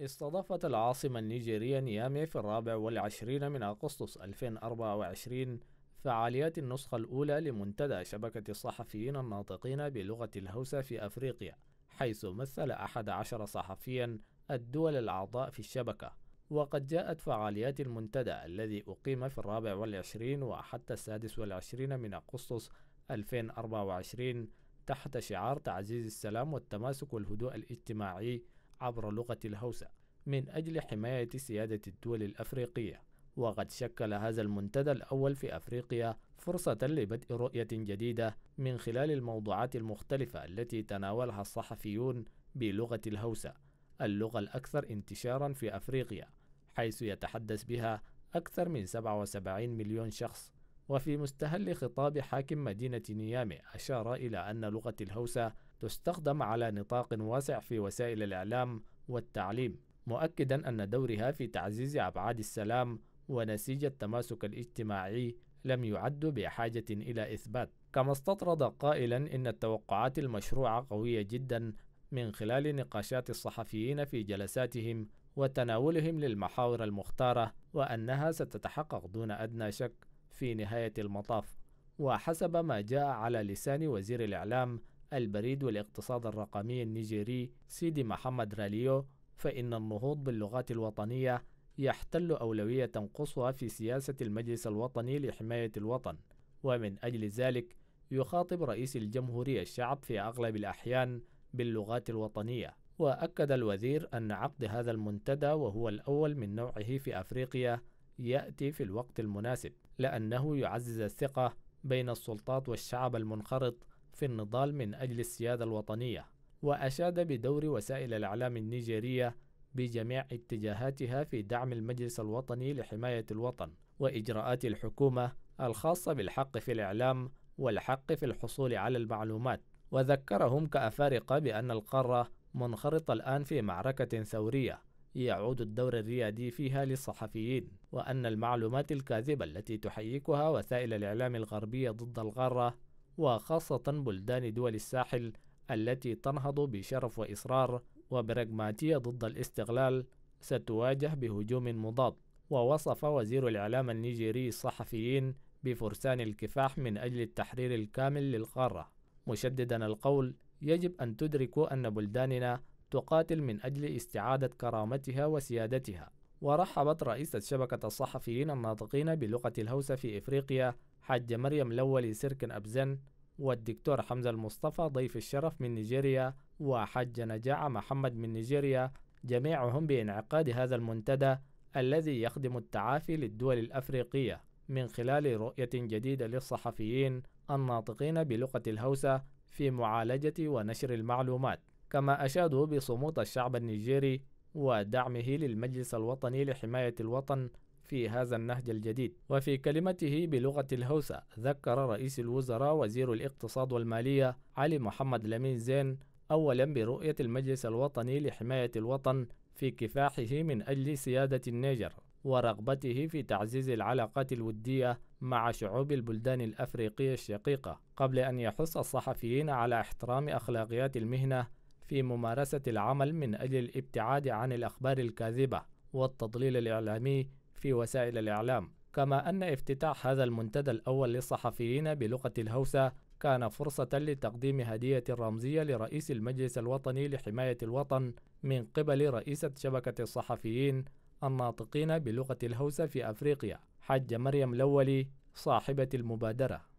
استضافت العاصمة النيجيرية نيامي في الرابع والعشرين من أغسطس 2024 فعاليات النسخة الأولى لمنتدى شبكة الصحفيين الناطقين بلغة الهوسة في أفريقيا حيث مثل أحد عشر صحفيا الدول الأعضاء في الشبكة وقد جاءت فعاليات المنتدى الذي أقيم في الرابع والعشرين وحتى السادس والعشرين من أغسطس 2024 تحت شعار تعزيز السلام والتماسك والهدوء الاجتماعي عبر لغة الهوسة من أجل حماية سيادة الدول الأفريقية وقد شكل هذا المنتدى الأول في أفريقيا فرصة لبدء رؤية جديدة من خلال الموضوعات المختلفة التي تناولها الصحفيون بلغة الهوسة اللغة الأكثر انتشارا في أفريقيا حيث يتحدث بها أكثر من 77 مليون شخص وفي مستهل خطاب حاكم مدينة نيامي أشار إلى أن لغة الهوسة تستخدم على نطاق واسع في وسائل الإعلام والتعليم مؤكدا أن دورها في تعزيز أبعاد السلام ونسيج التماسك الاجتماعي لم يعد بحاجة إلى إثبات كما استطرد قائلا إن التوقعات المشروعة قوية جدا من خلال نقاشات الصحفيين في جلساتهم وتناولهم للمحاور المختارة وأنها ستتحقق دون أدنى شك في نهاية المطاف وحسب ما جاء على لسان وزير الإعلام البريد والاقتصاد الرقمي النيجيري سيدي محمد راليو فإن النهوض باللغات الوطنية يحتل أولوية قصوى في سياسة المجلس الوطني لحماية الوطن ومن أجل ذلك يخاطب رئيس الجمهورية الشعب في أغلب الأحيان باللغات الوطنية وأكد الوزير أن عقد هذا المنتدى وهو الأول من نوعه في أفريقيا يأتي في الوقت المناسب لأنه يعزز الثقة بين السلطات والشعب المنخرط في النضال من أجل السيادة الوطنية وأشاد بدور وسائل الإعلام النيجيرية بجميع اتجاهاتها في دعم المجلس الوطني لحماية الوطن وإجراءات الحكومة الخاصة بالحق في الإعلام والحق في الحصول على المعلومات وذكرهم كأفارقة بأن القارة منخرطة الآن في معركة ثورية يعود الدور الريادي فيها للصحفيين وأن المعلومات الكاذبة التي تحيكها وسائل الإعلام الغربية ضد القارة وخاصة بلدان دول الساحل التي تنهض بشرف وإصرار وبراغماتية ضد الاستغلال ستواجه بهجوم مضاد ووصف وزير الإعلام النيجيري الصحفيين بفرسان الكفاح من أجل التحرير الكامل للقارة مشددا القول يجب أن تدركوا أن بلداننا تقاتل من أجل استعادة كرامتها وسيادتها ورحبت رئيسة شبكة الصحفيين الناطقين بلغة الهوسة في إفريقيا حج مريم لولي سيركن أبزن والدكتور حمزة المصطفى ضيف الشرف من نيجيريا وحج نجاع محمد من نيجيريا جميعهم بانعقاد هذا المنتدى الذي يخدم التعافي للدول الأفريقية من خلال رؤية جديدة للصحفيين الناطقين بلغة الهوسة في معالجة ونشر المعلومات كما أشادوا بصمود الشعب النيجيري ودعمه للمجلس الوطني لحماية الوطن في هذا النهج الجديد وفي كلمته بلغة الهوسة ذكر رئيس الوزراء وزير الاقتصاد والمالية علي محمد لمين زين أولا برؤية المجلس الوطني لحماية الوطن في كفاحه من أجل سيادة النيجر ورغبته في تعزيز العلاقات الودية مع شعوب البلدان الأفريقية الشقيقة قبل أن يحث الصحفيين على احترام أخلاقيات المهنة في ممارسة العمل من أجل الابتعاد عن الأخبار الكاذبة والتضليل الإعلامي في وسائل الإعلام كما أن افتتاح هذا المنتدى الأول للصحفيين بلغة الهوسة كان فرصة لتقديم هدية رمزية لرئيس المجلس الوطني لحماية الوطن من قبل رئيسة شبكة الصحفيين الناطقين بلغة الهوسة في أفريقيا حج مريم الأولي صاحبة المبادرة